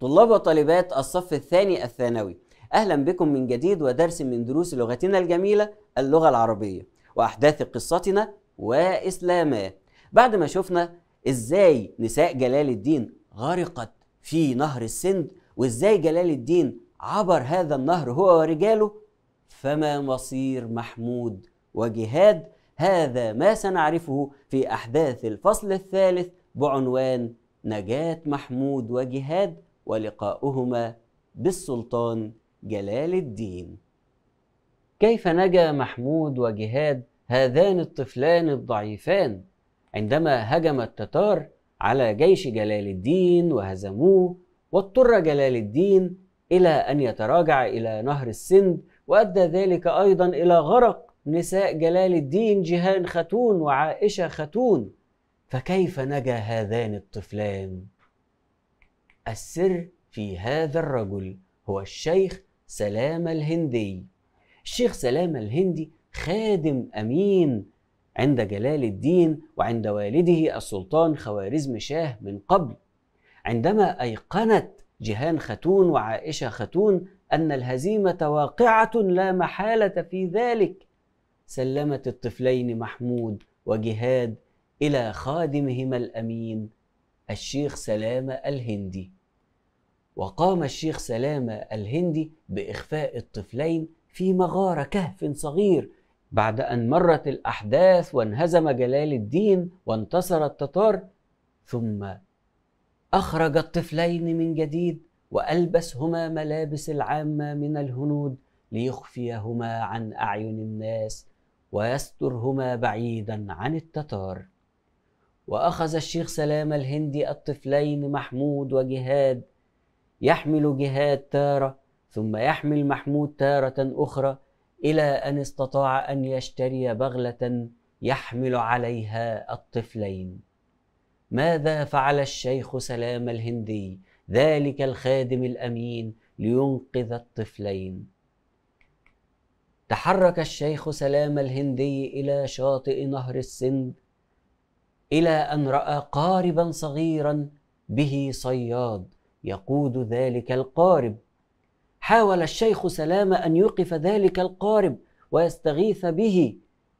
طلاب وطالبات الصف الثاني الثانوي أهلا بكم من جديد ودرس من دروس لغتنا الجميلة اللغة العربية وأحداث قصتنا وإسلامها بعد ما شفنا إزاي نساء جلال الدين غرقت في نهر السند وإزاي جلال الدين عبر هذا النهر هو ورجاله فما مصير محمود وجهاد هذا ما سنعرفه في أحداث الفصل الثالث بعنوان نجاة محمود وجهاد ولقاؤهما بالسلطان جلال الدين كيف نجا محمود وجهاد هذان الطفلان الضعيفان عندما هجم التتار على جيش جلال الدين وهزموه واضطر جلال الدين الى ان يتراجع الى نهر السند وادى ذلك ايضا الى غرق نساء جلال الدين جيهان خاتون وعائشه خاتون فكيف نجا هذان الطفلان السر في هذا الرجل هو الشيخ سلامة الهندي الشيخ سلامة الهندي خادم أمين عند جلال الدين وعند والده السلطان خوارزم شاه من قبل عندما أيقنت جهان خاتون وعائشة خاتون أن الهزيمة واقعة لا محالة في ذلك سلمت الطفلين محمود وجهاد إلى خادمهما الأمين الشيخ سلامة الهندي وقام الشيخ سلامة الهندي بإخفاء الطفلين في مغارة كهف صغير بعد أن مرت الأحداث وانهزم جلال الدين وانتصر التتار ثم أخرج الطفلين من جديد وألبسهما ملابس العامة من الهنود ليخفيهما عن أعين الناس ويسترهما بعيدا عن التتار وأخذ الشيخ سلام الهندي الطفلين محمود وجهاد يحمل جهاد تارة ثم يحمل محمود تارة أخرى إلى أن استطاع أن يشتري بغلة يحمل عليها الطفلين ماذا فعل الشيخ سلام الهندي ذلك الخادم الأمين لينقذ الطفلين تحرك الشيخ سلام الهندي إلى شاطئ نهر السند إلى أن رأى قاربا صغيرا به صياد يقود ذلك القارب حاول الشيخ سلامه ان يوقف ذلك القارب ويستغيث به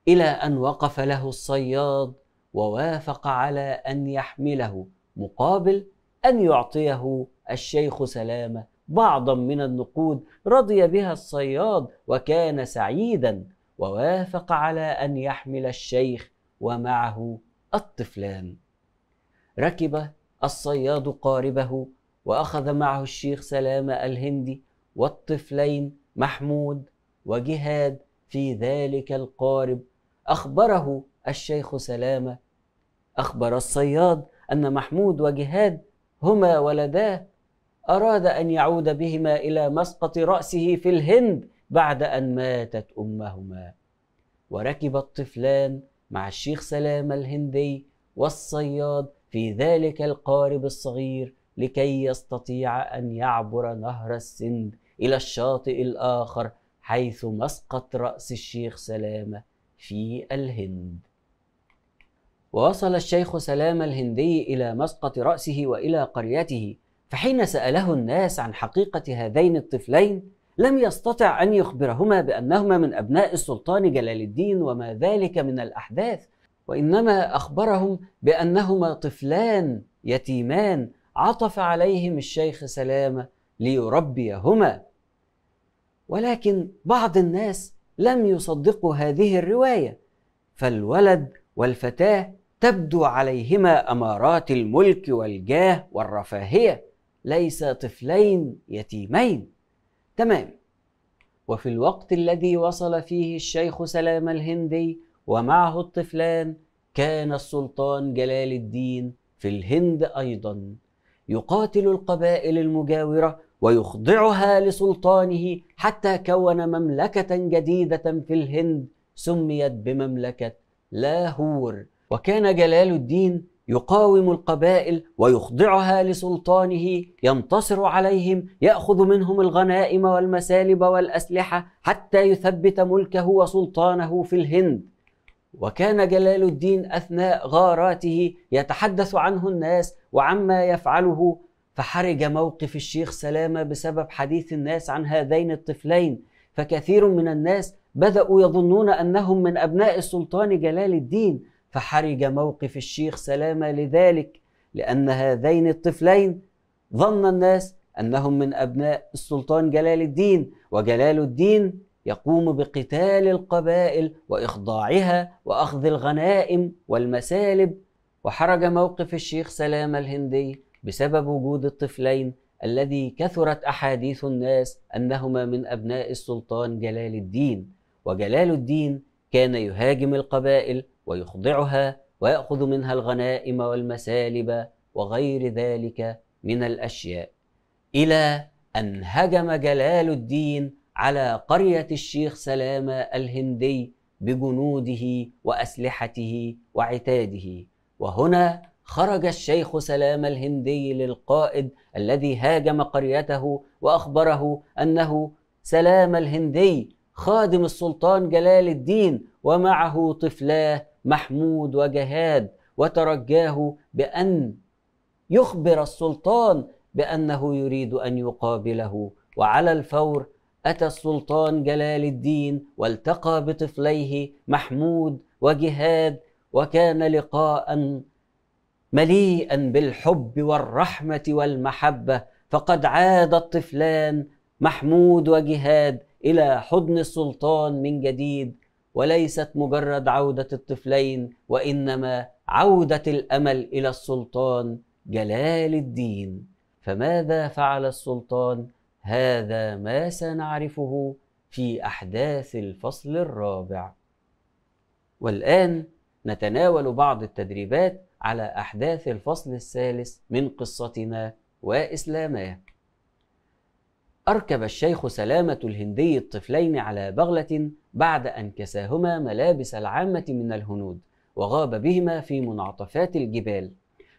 الى ان وقف له الصياد ووافق على ان يحمله مقابل ان يعطيه الشيخ سلامه بعضا من النقود رضي بها الصياد وكان سعيدا ووافق على ان يحمل الشيخ ومعه الطفلان ركب الصياد قاربه وأخذ معه الشيخ سلامة الهندي والطفلين محمود وجهاد في ذلك القارب أخبره الشيخ سلامة أخبر الصياد أن محمود وجهاد هما ولداه أراد أن يعود بهما إلى مسقط رأسه في الهند بعد أن ماتت أمهما وركب الطفلان مع الشيخ سلامة الهندي والصياد في ذلك القارب الصغير لكي يستطيع أن يعبر نهر السند إلى الشاطئ الآخر حيث مسقط رأس الشيخ سلامة في الهند ووصل الشيخ سلام الهندي إلى مسقط رأسه وإلى قريته فحين سأله الناس عن حقيقة هذين الطفلين لم يستطع أن يخبرهما بأنهما من أبناء السلطان جلال الدين وما ذلك من الأحداث وإنما أخبرهم بأنهما طفلان يتيمان عطف عليهم الشيخ سلامة ليربيهما ولكن بعض الناس لم يصدقوا هذه الرواية فالولد والفتاة تبدو عليهما أمارات الملك والجاه والرفاهية ليس طفلين يتيمين تمام وفي الوقت الذي وصل فيه الشيخ سلام الهندي ومعه الطفلان كان السلطان جلال الدين في الهند أيضا يقاتل القبائل المجاورة ويخضعها لسلطانه حتى كون مملكة جديدة في الهند سميت بمملكة لاهور وكان جلال الدين يقاوم القبائل ويخضعها لسلطانه ينتصر عليهم ياخذ منهم الغنائم والمسالب والاسلحه حتى يثبت ملكه وسلطانه في الهند وكان جلال الدين اثناء غاراته يتحدث عنه الناس وعما يفعله فحرج موقف الشيخ سلامه بسبب حديث الناس عن هذين الطفلين فكثير من الناس بداوا يظنون انهم من ابناء السلطان جلال الدين فحرج موقف الشيخ سلامه لذلك لان هذين الطفلين ظن الناس انهم من ابناء السلطان جلال الدين وجلال الدين يقوم بقتال القبائل واخضاعها واخذ الغنائم والمسالب وحرج موقف الشيخ سلام الهندي بسبب وجود الطفلين الذي كثرت احاديث الناس انهما من ابناء السلطان جلال الدين وجلال الدين كان يهاجم القبائل ويخضعها وياخذ منها الغنائم والمسالب وغير ذلك من الاشياء الى ان هجم جلال الدين على قريه الشيخ سلامه الهندي بجنوده واسلحته وعتاده وهنا خرج الشيخ سلام الهندي للقائد الذي هاجم قريته واخبره انه سلام الهندي خادم السلطان جلال الدين ومعه طفلاه محمود وجهاد وترجاه بان يخبر السلطان بانه يريد ان يقابله وعلى الفور اتى السلطان جلال الدين والتقى بطفليه محمود وجهاد وكان لقاء مليئا بالحب والرحمه والمحبه فقد عاد الطفلان محمود وجهاد الى حضن السلطان من جديد وليست مجرد عوده الطفلين وانما عوده الامل الى السلطان جلال الدين فماذا فعل السلطان هذا ما سنعرفه في احداث الفصل الرابع والان نتناول بعض التدريبات على أحداث الفصل الثالث من قصتنا وإسلاماه. أركب الشيخ سلامة الهندي الطفلين على بغلة بعد أن كساهما ملابس العامة من الهنود، وغاب بهما في منعطفات الجبال.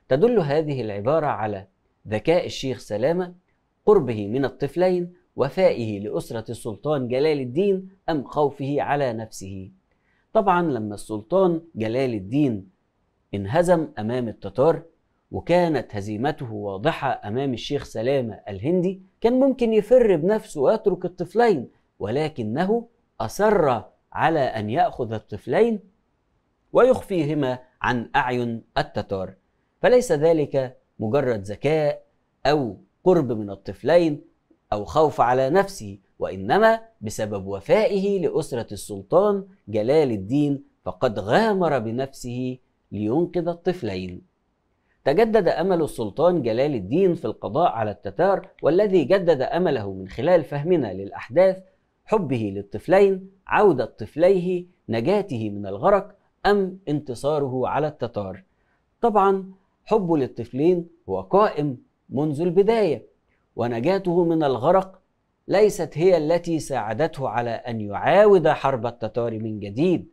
تدل هذه العبارة على ذكاء الشيخ سلامة، قربه من الطفلين، وفائه لأسرة السلطان جلال الدين أم خوفه على نفسه. طبعا لما السلطان جلال الدين انهزم امام التتار وكانت هزيمته واضحه امام الشيخ سلامه الهندي كان ممكن يفر بنفسه ويترك الطفلين ولكنه اصر على ان ياخذ الطفلين ويخفيهما عن اعين التتار فليس ذلك مجرد ذكاء او قرب من الطفلين او خوف على نفسه وإنما بسبب وفائه لأسرة السلطان جلال الدين فقد غامر بنفسه لينقذ الطفلين تجدد امل السلطان جلال الدين في القضاء على التتار والذي جدد امله من خلال فهمنا للاحداث حبه للطفلين عوده طفليه نجاته من الغرق ام انتصاره على التتار طبعا حبه للطفلين هو قائم منذ البدايه ونجاته من الغرق ليست هي التي ساعدته على ان يعاود حرب التتار من جديد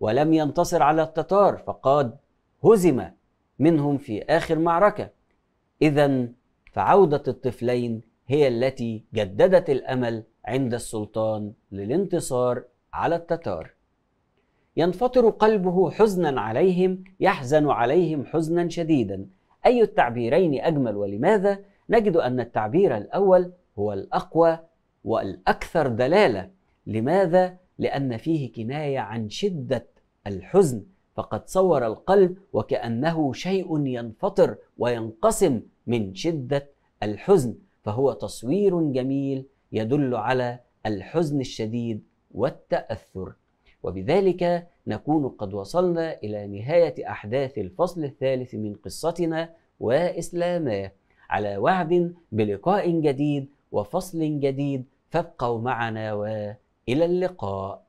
ولم ينتصر على التتار فقد هزم منهم في اخر معركه اذا فعوده الطفلين هي التي جددت الامل عند السلطان للانتصار على التتار ينفطر قلبه حزنا عليهم يحزن عليهم حزنا شديدا اي التعبيرين اجمل ولماذا نجد ان التعبير الاول هو الاقوى والاكثر دلاله لماذا لان فيه كنايه عن شده الحزن فقد صور القلب وكانه شيء ينفطر وينقسم من شده الحزن فهو تصوير جميل يدل على الحزن الشديد والتاثر وبذلك نكون قد وصلنا الى نهايه احداث الفصل الثالث من قصتنا واسلاماه على وعد بلقاء جديد وفصل جديد فابقوا معنا والى اللقاء